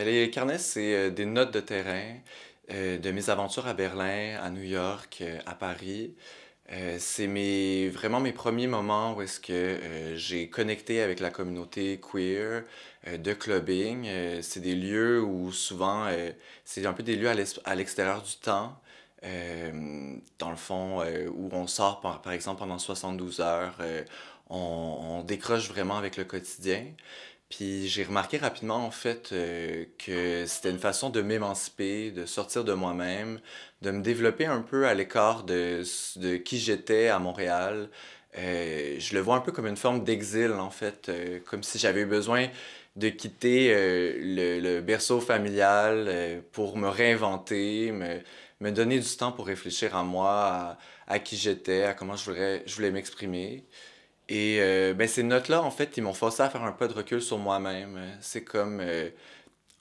Ben, les carnets, c'est euh, des notes de terrain, euh, de mes aventures à Berlin, à New York, euh, à Paris. c'est vraiment mes premiers moments où est-ce que j'ai connecté avec la communauté queer de clubbing. c'est des lieux où souvent, c'est un peu des lieux à l'extérieur du temps. dans le fond, où on sort par, exemple pendant 72 heures, on, décroche vraiment avec le quotidien. Puis j'ai remarqué rapidement, en fait, euh, que c'était une façon de m'émanciper, de sortir de moi-même, de me développer un peu à l'écart de, de qui j'étais à Montréal. Euh, je le vois un peu comme une forme d'exil, en fait, euh, comme si j'avais eu besoin de quitter le, berceau familial pour me réinventer, me, me, donner du temps pour réfléchir à moi, à, qui j'étais, à comment je je voulais m'exprimer. Et euh, ben, ces notes-là, en fait, ils m'ont forcé à faire un peu de recul sur moi-même. C'est comme. Euh,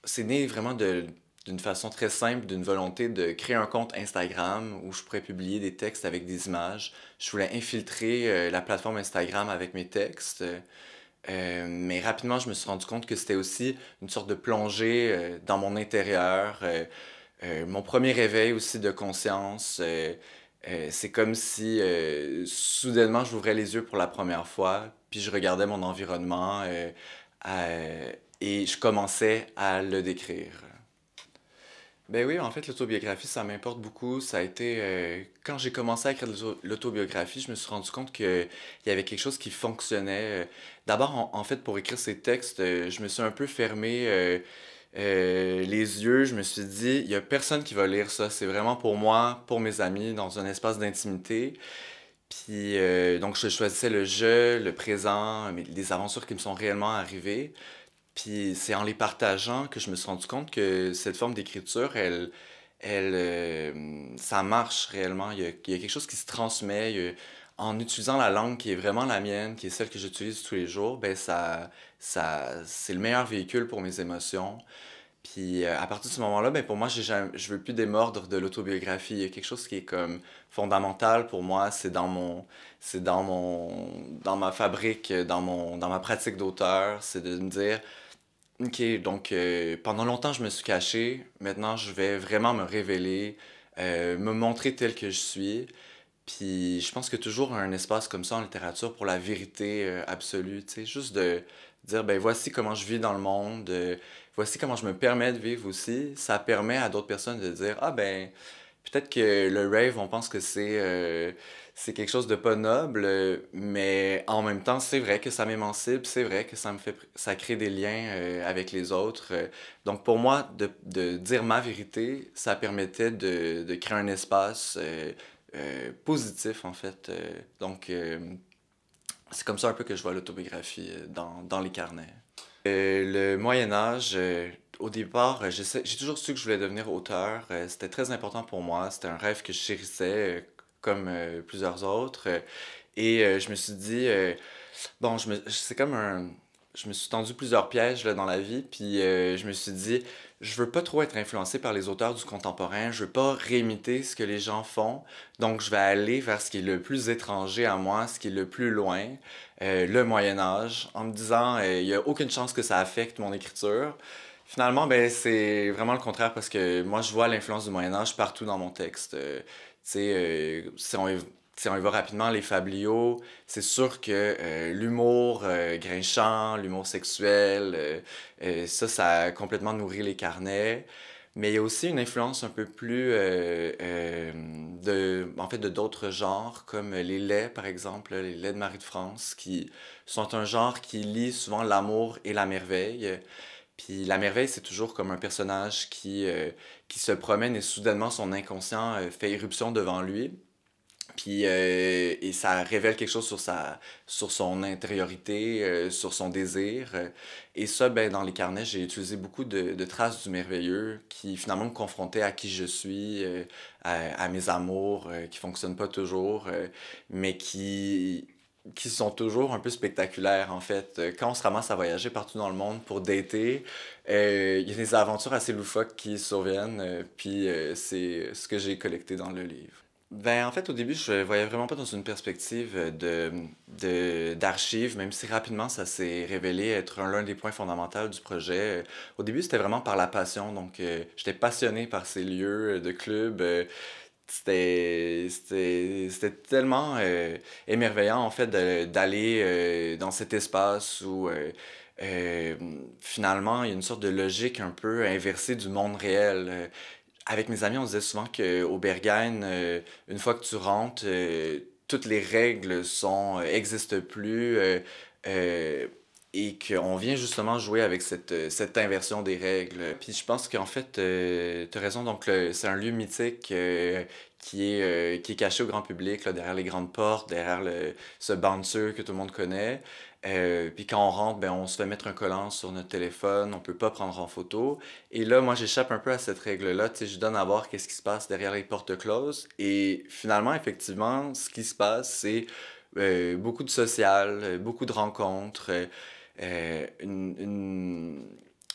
c'est né vraiment d'une façon très simple, d'une volonté de créer un compte Instagram où je pourrais publier des textes avec des images. Je voulais infiltrer euh, la plateforme Instagram avec mes textes. mais rapidement, je me suis rendu compte que c'était aussi une sorte de plongée dans mon intérieur, mon premier réveil aussi de conscience. Euh, c'est comme si euh, soudainement j'ouvrais les yeux pour la première fois, puis je regardais mon environnement euh, et je commençais à le décrire. Ben oui, en fait, l'autobiographie, ça m'importe beaucoup. Ça a été. quand j'ai commencé à écrire l'autobiographie, je me suis rendu compte qu'il y avait quelque chose qui fonctionnait. D'abord, en, fait, pour écrire ces textes, je me suis un peu fermé euh, les yeux, je me suis dit, il n'y a personne qui va lire ça. C'est vraiment pour moi, pour mes amis, dans un espace d'intimité. Puis, euh, donc, je choisissais le jeu le présent, mais les aventures qui me sont réellement arrivées. Puis, c'est en les partageant que je me suis rendu compte que cette forme d'écriture, elle, elle, euh, ça marche réellement. Il y, a, quelque chose qui se transmet en utilisant la langue qui est vraiment la mienne, qui est celle que j'utilise tous les jours, ben ça, ça, c'est le meilleur véhicule pour mes émotions. Puis euh, à partir de ce moment-là, ben pour moi, je je veux plus démordre de l'autobiographie. Il y a quelque chose qui est comme fondamental pour moi. C'est dans mon, dans ma fabrique, dans ma pratique d'auteur, c'est de me dire, ok, donc euh, pendant longtemps je me suis caché. Maintenant, je vais vraiment me révéler, euh, me montrer tel que je suis. Puis je pense que toujours un espace comme ça en littérature pour la vérité euh, absolue, tu sais, juste de dire, ben voici comment je vis dans le monde, euh, voici comment je me permets de vivre aussi, ça permet à d'autres personnes de dire, ah ben, peut-être que le rave, on pense que c'est euh, c'est quelque chose de pas noble, mais en même temps, c'est vrai que ça m'émancipe, c'est vrai que ça me fait ça crée des liens avec les autres. donc pour moi, de, de, dire ma vérité, ça permettait de, de créer un espace euh, positif, en fait. Euh, donc, euh, c'est comme ça un peu que je vois l'autobiographie dans, dans, les carnets. le Moyen Âge, au départ, j'ai toujours su que je voulais devenir auteur. c'était très important pour moi. C'était un rêve que je chérissais, comme plusieurs autres. et je me suis dit, bon, c'est comme un je me suis tendu plusieurs pièges là, dans la vie, puis euh, je me suis dit, je veux pas trop être influencé par les auteurs du contemporain, je veux pas réimiter ce que les gens font, donc je vais aller vers ce qui est le plus étranger à moi, ce qui est le plus loin, euh, le Moyen Âge, en me disant, euh, il y a aucune chance que ça affecte mon écriture. Finalement, ben, c'est vraiment le contraire parce que moi, je vois l'influence du Moyen Âge partout dans mon texte. tu sais, si on on y va rapidement, les Fabliaux, c'est sûr que euh, l'humour euh, grinchant, l'humour sexuel, euh, ça, ça a complètement nourri les carnets. Mais il y a aussi une influence un peu plus de, en fait, de d'autres genres, comme les laits, par exemple, les laits de Marie de France, qui sont un genre qui lie souvent l'amour et la merveille. Puis la merveille, c'est toujours comme un personnage qui, qui se promène et soudainement son inconscient fait irruption devant lui. Puis euh, et ça révèle quelque chose sur, sa, sur son intériorité, euh, sur son désir. Et ça, ben, dans les carnets, j'ai utilisé beaucoup de, traces du merveilleux qui finalement me confrontaient à qui je suis, euh, à, mes amours qui fonctionnent pas toujours, mais qui qui sont toujours un peu spectaculaires en fait. Quand on se ramasse à voyager partout dans le monde pour dater, il y a des aventures assez loufoques qui surviennent, puis c'est ce que j'ai collecté dans le livre. Ben, en fait, au début, je voyais vraiment pas dans une perspective euh, de, d'archives, même si rapidement ça s'est révélé être l'un des points fondamentaux du projet. Au début, c'était vraiment par la passion. Donc, euh, j'étais passionné par ces lieux euh, de clubs. c'était tellement émerveillant, en fait, d'aller dans cet espace où. finalement, il y a une sorte de logique un peu inversée du monde réel avec mes amis, on disait souvent qu'au Bergen, euh, une fois que tu rentres, euh, toutes les règles sont euh, existent plus et qu'on vient justement jouer avec cette, euh, cette inversion des règles. Puis je pense qu'en fait, euh, tu as raison, donc c'est un lieu mythique euh, qui, est, qui est caché au grand public, derrière les grandes portes, derrière le, ce bouncer que tout le monde connaît. puis quand on rentre, ben, on se fait mettre un collant sur notre téléphone, on peut pas prendre en photo. Et là, moi, j'échappe un peu à cette règle-là, tu sais, je donne à voir qu'est-ce qui se passe derrière les portes closes. Et finalement, effectivement, ce qui se passe, c'est beaucoup de social, beaucoup de rencontres. Euh, une,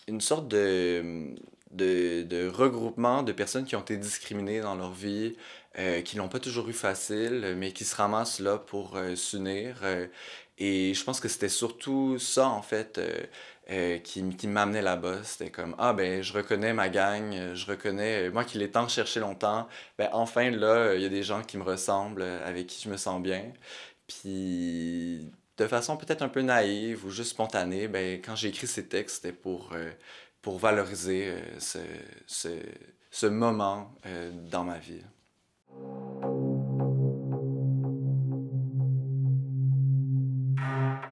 une, sorte de, de, de, regroupement de personnes qui ont été discriminées dans leur vie, euh, qui n'ont pas toujours eu facile, mais qui se ramassent là pour euh, s'unir. et je pense que c'était surtout ça, en fait. qui, qui m'amenait là-bas. C'était comme Ah, ben, je reconnais ma gang, je reconnais, moi qui l'ai tant cherché longtemps, ben, enfin, là, il y a des gens qui me ressemblent, avec qui je me sens bien. Puis, de façon peut-être un peu naïve ou juste spontanée, ben, quand j'ai écrit ces textes, c'était pour, euh, valoriser euh, ce, ce, moment euh, dans ma vie.